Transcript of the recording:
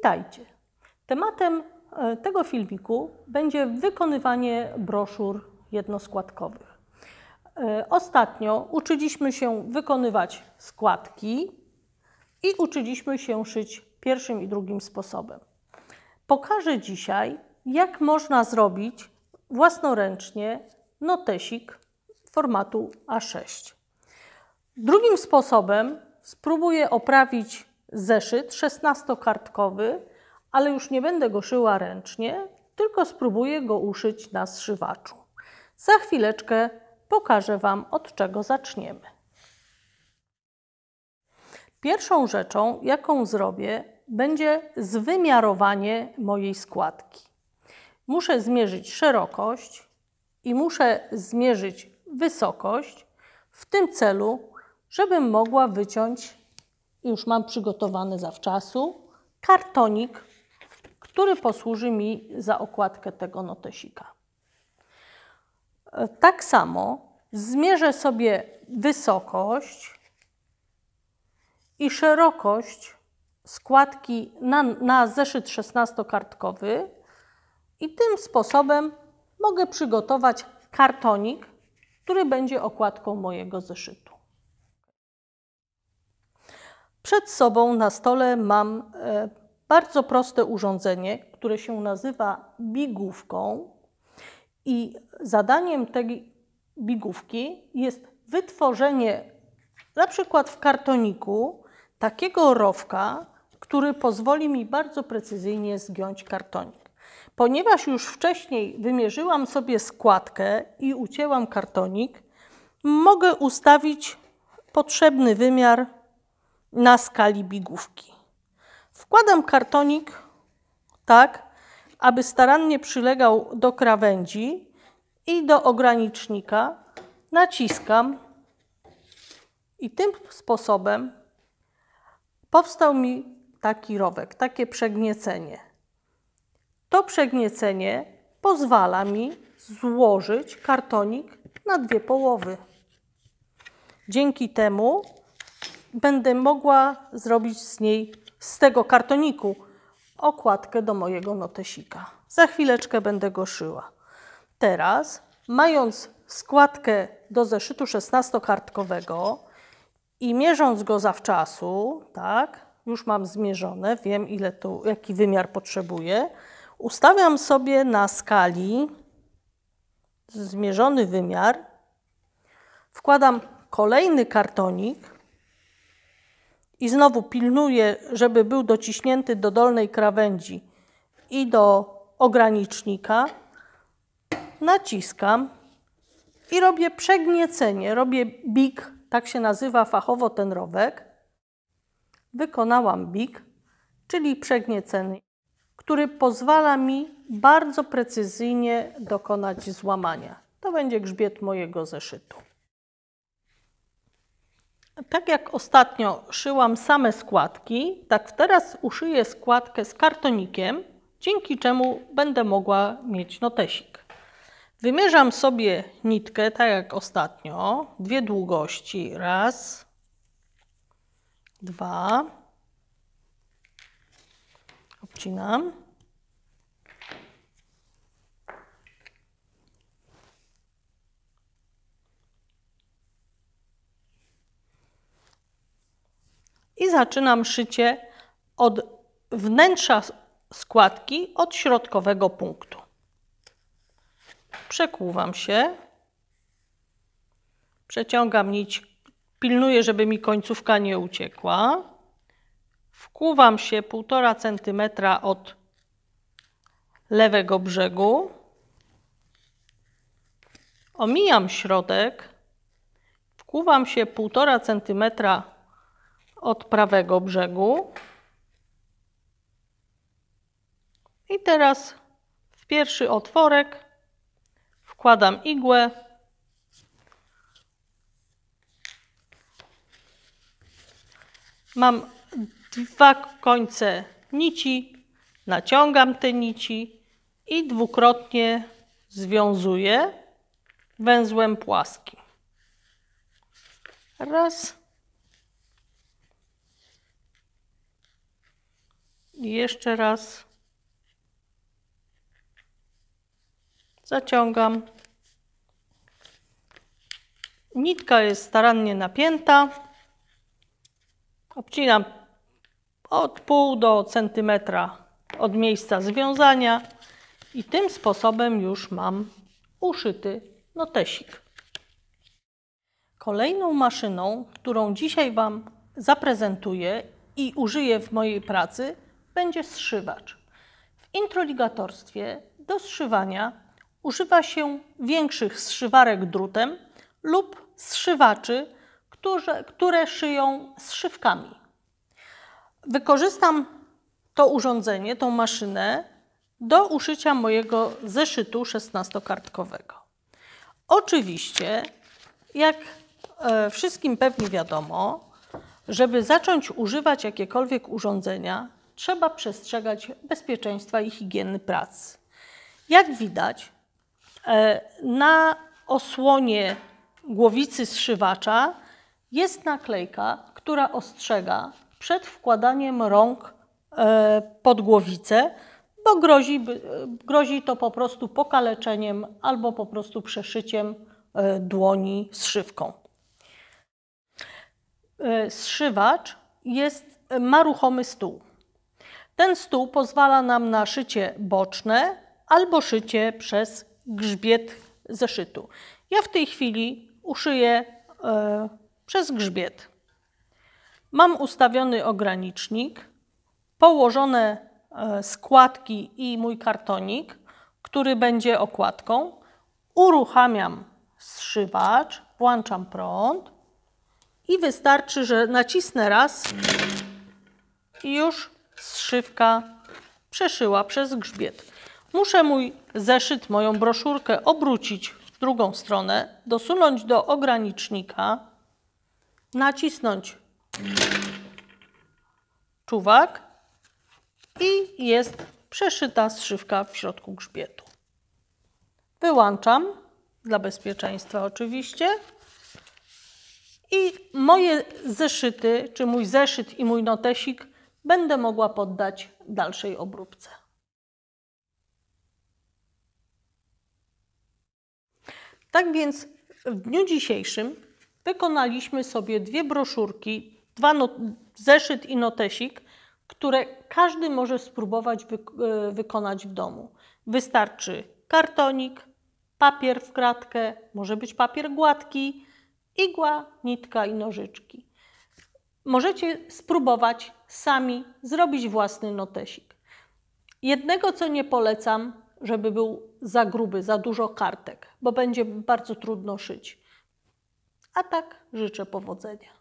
Witajcie. Tematem e, tego filmiku będzie wykonywanie broszur jednoskładkowych. E, ostatnio uczyliśmy się wykonywać składki i uczyliśmy się szyć pierwszym i drugim sposobem. Pokażę dzisiaj, jak można zrobić własnoręcznie notesik formatu A6. Drugim sposobem spróbuję oprawić zeszyt 16-kartkowy, ale już nie będę go szyła ręcznie, tylko spróbuję go uszyć na zszywaczu. Za chwileczkę pokażę Wam, od czego zaczniemy. Pierwszą rzeczą, jaką zrobię, będzie zwymiarowanie mojej składki. Muszę zmierzyć szerokość i muszę zmierzyć wysokość w tym celu, żebym mogła wyciąć już mam przygotowany zawczasu kartonik, który posłuży mi za okładkę tego notesika. E, tak samo zmierzę sobie wysokość i szerokość składki na, na zeszyt 16-kartkowy i tym sposobem mogę przygotować kartonik, który będzie okładką mojego zeszytu. Przed sobą na stole mam e, bardzo proste urządzenie, które się nazywa bigówką i zadaniem tej bigówki jest wytworzenie na przykład w kartoniku takiego rowka, który pozwoli mi bardzo precyzyjnie zgiąć kartonik. Ponieważ już wcześniej wymierzyłam sobie składkę i ucięłam kartonik, mogę ustawić potrzebny wymiar na skali bigówki. Wkładam kartonik tak, aby starannie przylegał do krawędzi i do ogranicznika. Naciskam i tym sposobem powstał mi taki rowek, takie przegniecenie. To przegniecenie pozwala mi złożyć kartonik na dwie połowy. Dzięki temu będę mogła zrobić z niej, z tego kartoniku, okładkę do mojego notesika. Za chwileczkę będę go szyła. Teraz, mając składkę do zeszytu 16-kartkowego i mierząc go zawczasu, tak, już mam zmierzone, wiem ile tu, jaki wymiar potrzebuję, ustawiam sobie na skali zmierzony wymiar, wkładam kolejny kartonik i znowu pilnuje, żeby był dociśnięty do dolnej krawędzi i do ogranicznika, naciskam i robię przegniecenie, robię big, tak się nazywa fachowo ten rowek. Wykonałam big, czyli przegniecenie, który pozwala mi bardzo precyzyjnie dokonać złamania. To będzie grzbiet mojego zeszytu. Tak jak ostatnio szyłam same składki, tak teraz uszyję składkę z kartonikiem, dzięki czemu będę mogła mieć notesik. Wymierzam sobie nitkę, tak jak ostatnio, dwie długości, raz, dwa, obcinam. i zaczynam szycie od wnętrza składki od środkowego punktu. Przekłuwam się, przeciągam nić, pilnuję, żeby mi końcówka nie uciekła. Wkuwam się 1,5 cm od lewego brzegu. Omijam środek. Wkuwam się 1,5 cm od prawego brzegu. I teraz w pierwszy otworek wkładam igłę. Mam dwa końce nici, naciągam te nici i dwukrotnie związuję węzłem płaskim. Raz. jeszcze raz. Zaciągam. Nitka jest starannie napięta. Obcinam od pół do centymetra od miejsca związania i tym sposobem już mam uszyty notesik. Kolejną maszyną, którą dzisiaj Wam zaprezentuję i użyję w mojej pracy będzie zszywacz. W introligatorstwie do zszywania używa się większych zszywarek drutem lub zszywaczy, które, które szyją zszywkami. Wykorzystam to urządzenie, tą maszynę do uszycia mojego zeszytu 16-kartkowego. Oczywiście, jak e, wszystkim pewnie wiadomo, żeby zacząć używać jakiekolwiek urządzenia, trzeba przestrzegać bezpieczeństwa i higieny pracy. Jak widać, e, na osłonie głowicy zszywacza jest naklejka, która ostrzega przed wkładaniem rąk e, pod głowicę, bo grozi, grozi to po prostu pokaleczeniem albo po prostu przeszyciem e, dłoni szywką. Zszywacz jest, ma ruchomy stół. Ten stół pozwala nam na szycie boczne albo szycie przez grzbiet zeszytu. Ja w tej chwili uszyję e, przez grzbiet. Mam ustawiony ogranicznik, położone e, składki i mój kartonik, który będzie okładką. Uruchamiam zszywacz, włączam prąd i wystarczy, że nacisnę raz i już zszywka przeszyła przez grzbiet. Muszę mój zeszyt, moją broszurkę obrócić w drugą stronę, dosunąć do ogranicznika, nacisnąć czuwak i jest przeszyta zszywka w środku grzbietu. Wyłączam, dla bezpieczeństwa oczywiście. I moje zeszyty, czy mój zeszyt i mój notesik będę mogła poddać dalszej obróbce. Tak więc w dniu dzisiejszym wykonaliśmy sobie dwie broszurki, dwa no, zeszyt i notesik, które każdy może spróbować wy- e, wykonać w domu. Wystarczy kartonik, papier w kratkę, może być papier gładki, igła, nitka i nożyczki możecie spróbować sami zrobić własny notesik. Jednego, co nie polecam, żeby był za gruby, za dużo kartek, bo będzie bardzo trudno szyć. A tak życzę powodzenia.